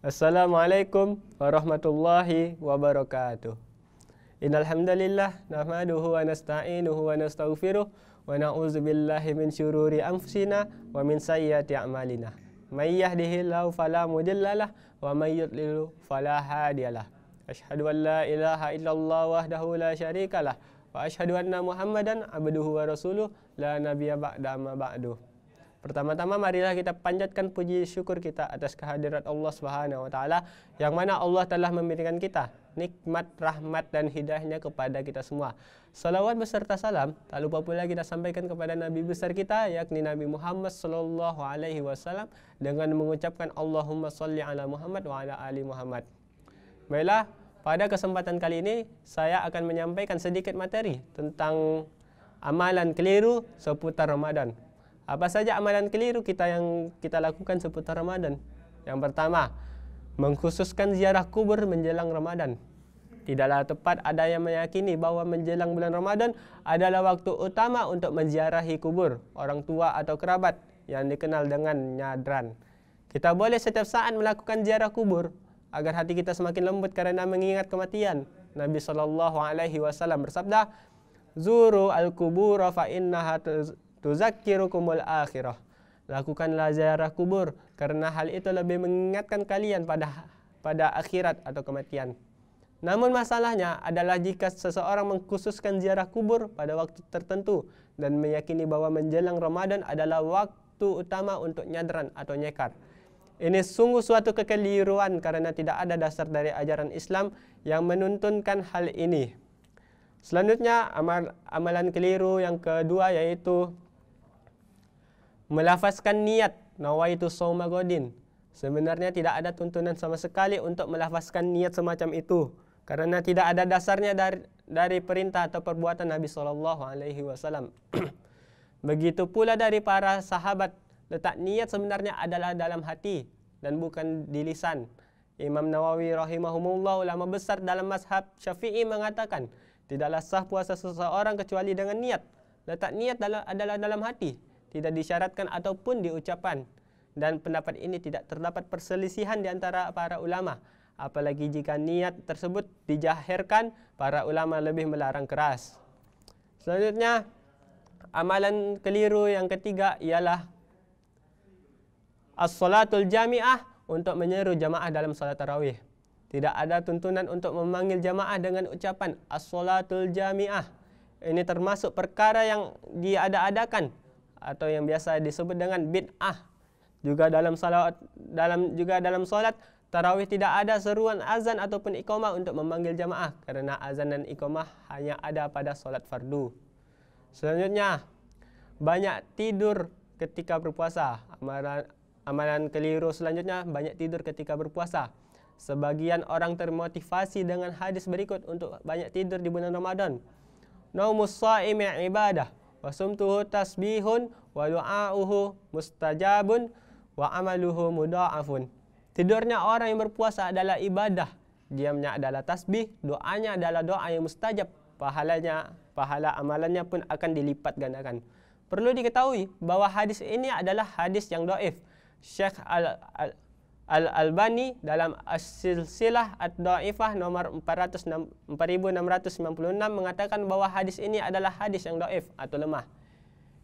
Assalamualaikum warahmatullahi wabarakatuh. Innal hamdalillah nahmaduhu wa nasta'inuhu wa nastaghfiruh wa billahi min syururi anfusina wa min sayyiati a'malina. May yahdihillahu fala mudhillalah wa may yudlil fala hadiyalah. Asyhadu an la ilaha illallah wahdahu la syarikalah wa ashhadu anna Muhammadan abduhu wa rasuluh la nabiyya ba'da ma ba'du. Pertama-tama marilah kita panjatkan puji syukur kita atas kehadirat Allah Subhanahu Wa Taala yang mana Allah telah memberikan kita nikmat, rahmat dan hidayahnya kepada kita semua. Salawat beserta salam tak lupa pula kita sampaikan kepada Nabi besar kita yakni Nabi Muhammad Sallallahu Alaihi Wasallam dengan mengucapkan Allahumma salli ala Muhammad wa ala ali Muhammad. Baiklah, pada kesempatan kali ini saya akan menyampaikan sedikit materi tentang amalan keliru seputar Ramadan. Apa saja amalan keliru kita yang kita lakukan seputar Ramadan? Yang pertama, mengkhususkan ziarah kubur menjelang Ramadan. Tidaklah tepat ada yang meyakini bahawa menjelang bulan Ramadan adalah waktu utama untuk menziarahi kubur orang tua atau kerabat yang dikenal dengan nyadran. Kita boleh setiap saat melakukan ziarah kubur agar hati kita semakin lembut kerana mengingat kematian. Nabi saw bersabda, "Zuru al-kubur fa tuzakkirukumul akhirah. Lakukanlah ziarah kubur kerana hal itu lebih mengingatkan kalian pada pada akhirat atau kematian. Namun masalahnya adalah jika seseorang mengkhususkan ziarah kubur pada waktu tertentu dan meyakini bahwa menjelang Ramadan adalah waktu utama untuk nyadran atau nyekar. Ini sungguh suatu kekeliruan kerana tidak ada dasar dari ajaran Islam yang menuntunkan hal ini. Selanjutnya amal, amalan keliru yang kedua yaitu melafazkan niat nawaitu sawma godin. Sebenarnya tidak ada tuntunan sama sekali untuk melafazkan niat semacam itu karena tidak ada dasarnya dari dari perintah atau perbuatan Nabi sallallahu alaihi wasallam. Begitu pula dari para sahabat letak niat sebenarnya adalah dalam hati dan bukan di lisan. Imam Nawawi rahimahumullah ulama besar dalam mazhab Syafi'i mengatakan tidaklah sah puasa seseorang kecuali dengan niat. Letak niat dalam, adalah dalam hati tidak disyaratkan ataupun diucapan dan pendapat ini tidak terdapat perselisihan di antara para ulama apalagi jika niat tersebut dijahirkan para ulama lebih melarang keras selanjutnya amalan keliru yang ketiga ialah as-salatul jami'ah untuk menyeru jamaah dalam salat tarawih tidak ada tuntunan untuk memanggil jamaah dengan ucapan as-salatul jami'ah ini termasuk perkara yang diada-adakan atau yang biasa disebut dengan bid'ah. Juga dalam salawat dalam juga dalam solat tarawih tidak ada seruan azan ataupun iqamah untuk memanggil jamaah kerana azan dan iqamah hanya ada pada solat fardu. Selanjutnya, banyak tidur ketika berpuasa. amaran amalan keliru selanjutnya banyak tidur ketika berpuasa. Sebagian orang termotivasi dengan hadis berikut untuk banyak tidur di bulan Ramadan. Naumus sha'imi ibadah wasumtuhu tasbihun wa du'auhu mustajabun wa amaluhu mudha'afun. Tidurnya orang yang berpuasa adalah ibadah. Diamnya adalah tasbih, doanya adalah doa yang mustajab. Pahalanya, pahala amalannya pun akan dilipat gandakan. Perlu diketahui bahawa hadis ini adalah hadis yang do'if. Syekh Al-Fatihah. al Al-Albani dalam silsilah Ad-Da'ifah nomor 4696 mengatakan bahawa hadis ini adalah hadis yang da'if atau lemah.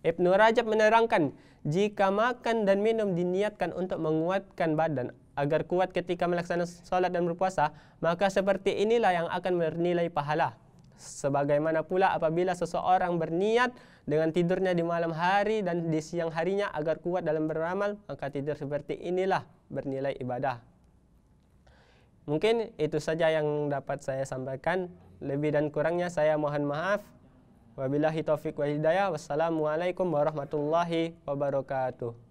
Ibn Rajab menerangkan, jika makan dan minum diniatkan untuk menguatkan badan agar kuat ketika melaksanakan solat dan berpuasa, maka seperti inilah yang akan bernilai pahala. Sebagaimana pula apabila seseorang berniat dengan tidurnya di malam hari dan di siang harinya agar kuat dalam beramal, maka tidur seperti inilah bernilai ibadah. Mungkin itu saja yang dapat saya sampaikan. Lebih dan kurangnya saya mohon maaf. Wabillahi Taufiq wa hidayah. Wassalamualaikum warahmatullahi wabarakatuh.